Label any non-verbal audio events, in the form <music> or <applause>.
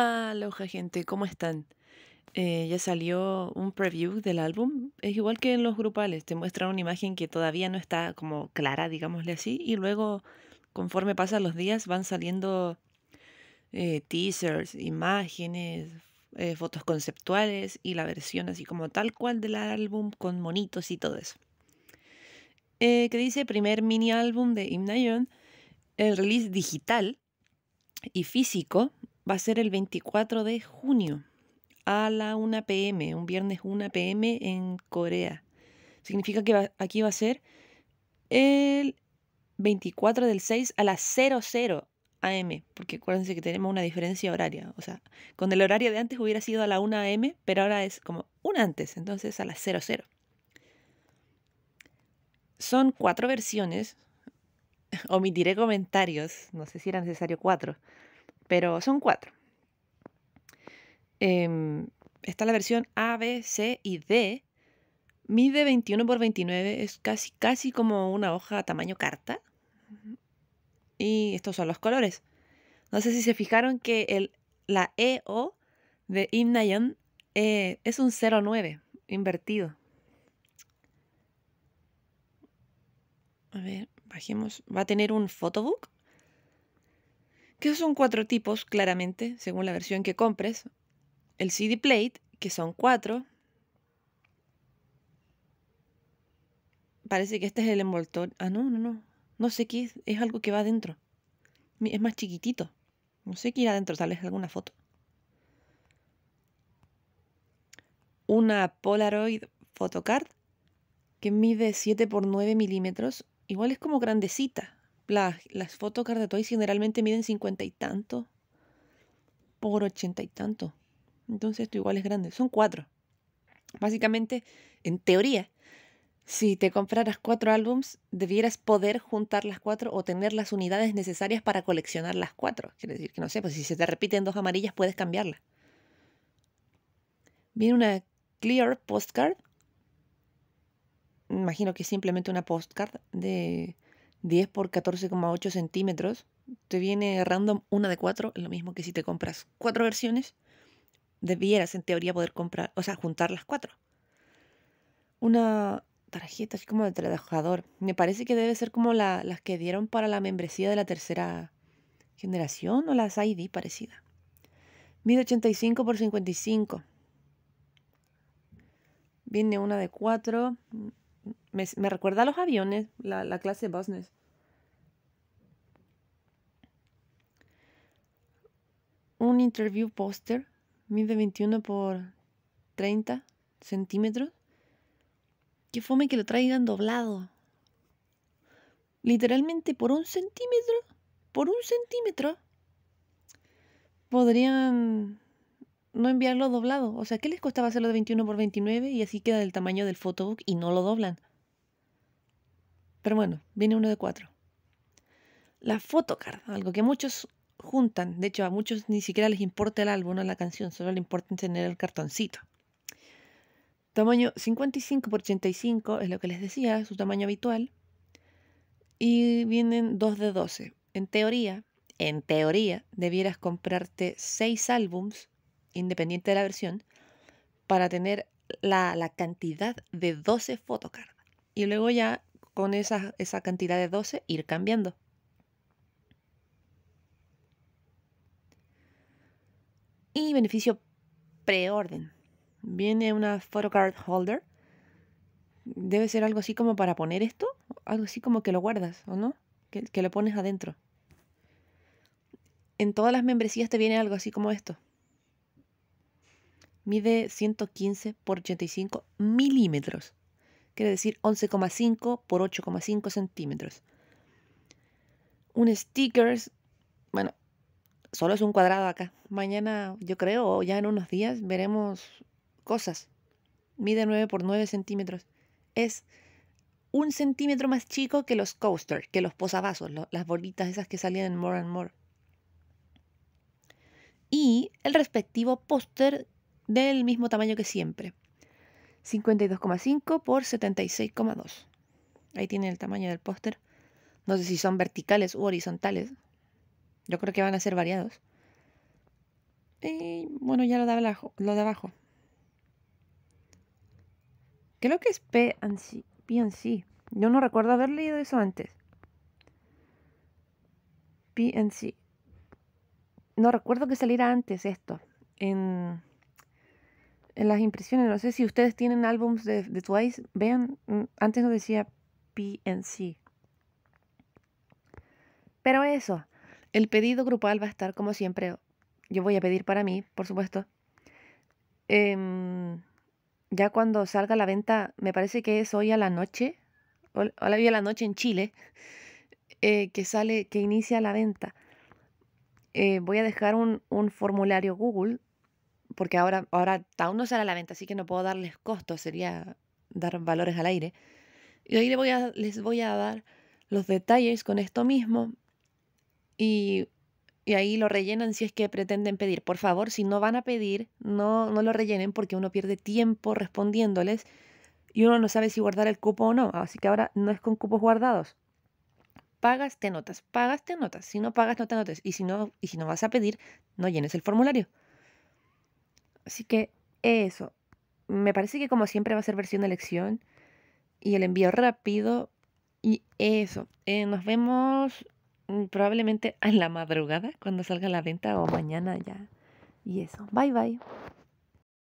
Aloha ah, gente, ¿cómo están? Eh, ya salió un preview del álbum. Es igual que en los grupales, te muestra una imagen que todavía no está como clara, digámosle así, y luego conforme pasan los días van saliendo eh, teasers, imágenes, eh, fotos conceptuales y la versión así como tal cual del álbum con monitos y todo eso. que dice primer mini álbum de Imnayon, el release digital y físico va a ser el 24 de junio a la 1 pm, un viernes 1 pm en Corea. Significa que aquí va a ser el 24 del 6 a las 00 AM, porque acuérdense que tenemos una diferencia horaria. O sea, con el horario de antes hubiera sido a la 1 AM, pero ahora es como un antes, entonces a las 00. Son cuatro versiones. <laughs> Omitiré comentarios, no sé si era necesario cuatro, pero son cuatro. Em, está la versión A, B, C y D. Mide 21 por 29, es casi, casi como una hoja tamaño carta. Y estos son los colores. No sé si se fijaron que el, la EO de Im eh, es un 09 invertido. A ver, bajemos. Va a tener un photobook que son cuatro tipos claramente, según la versión que compres. El CD plate, que son cuatro. Parece que este es el envoltor. Ah, no, no, no. No sé qué es. Es algo que va adentro. Es más chiquitito. No sé qué irá adentro. Tal vez alguna foto. Una Polaroid Photocard que mide 7 por 9 milímetros. Igual es como grandecita. Las las de Toys generalmente miden cincuenta y tanto por ochenta y tanto. Entonces esto igual es grande. Son cuatro. Básicamente, en teoría, si te compraras cuatro álbums, debieras poder juntar las cuatro o tener las unidades necesarias para coleccionar las cuatro. Quiere decir que no sé, pues si se te repiten dos amarillas, puedes cambiarlas. Viene una clear postcard. Imagino que es simplemente una postcard de 10 por 14,8 centímetros, te viene random una de cuatro lo mismo que si te compras cuatro versiones, debieras en teoría poder comprar, o sea, juntar las cuatro. Una tarjeta así como de trabajador, me parece que debe ser como la, las que dieron para la membresía de la tercera generación o las ID parecida. Mide por 55. Viene una de cuatro me, recuerda a los aviones, la, clase business. Un interview poster. mide 21 por 30 centímetros. Qué fome que lo traigan doblado. Literalmente por un centímetro, por un centímetro, podrían no enviarlo doblado. O sea, ¿qué les costaba hacerlo de 21 por 29 y así queda el tamaño del photobook y no lo doblan? Pero bueno, viene uno de cuatro. La photocard, algo que muchos juntan. De hecho, a muchos ni siquiera les importa el álbum o la canción, solo le importa tener el cartoncito. Tamaño 55 por 85 es lo que les decía, su tamaño habitual. Y vienen dos de 12. En teoría, en teoría, debieras comprarte seis álbums, independiente de la versión, para tener la, la cantidad de 12 photocards. Y luego ya con esa, cantidad de 12 ir cambiando. Y beneficio preorden. Viene una photocard holder. Debe ser algo así como para poner esto, algo así como que lo guardas, ¿o no? Que, que lo pones adentro. En todas las membresías te viene algo así como esto. Mide 115 por 85 milímetros quiere decir 11,5 por 8,5 centímetros. Un sticker, bueno, solo es un cuadrado acá. Mañana, yo creo, o ya en unos días, veremos cosas. Mide 9 por 9 centímetros. Es un centímetro más chico que los coasters, que los posavasos, las bolitas esas que salían en More and More. Y el respectivo póster del mismo tamaño que siempre. 52,5 por 76,2. Ahí tiene el tamaño del póster. No sé si son verticales u horizontales. Yo creo que van a ser variados. Y bueno, ya lo de abajo. Lo de abajo. Creo que es PNC. PNC. Yo no recuerdo haber leído eso antes. PNC. No recuerdo que saliera antes esto. En en las impresiones. No sé si ustedes tienen álbumes de, de, Twice. Vean, mm, antes nos decía PNC. Pero eso, el pedido grupal va a estar como siempre. Yo voy a pedir para mí, por supuesto. Em, ya cuando salga la venta, me parece que es hoy a la noche. Hoy a la noche en Chile. Eh, que sale, que inicia la venta. Eh, voy a dejar un, un formulario Google porque ahora, ahora aún no sale a la venta, así que no puedo darles costos, sería dar valores al aire. Y ahí les voy a, dar los detalles con esto mismo y, ahí lo rellenan si es que pretenden pedir. Por favor, si no van a pedir, no, no lo rellenen porque uno pierde tiempo respondiéndoles y uno no sabe si guardar el cupo o no. Así que ahora no es con cupos guardados. Pagas, te notas, pagas, te notas. Si no pagas, no te notes. Y si no, y si no vas a pedir, no llenes el formulario. Así que eso. Me parece que como siempre va a ser versión de elección y el envío rápido y eso. Eh, nos vemos mm, probablemente en la madrugada cuando salga la venta o mañana ya. Y eso. Bye bye.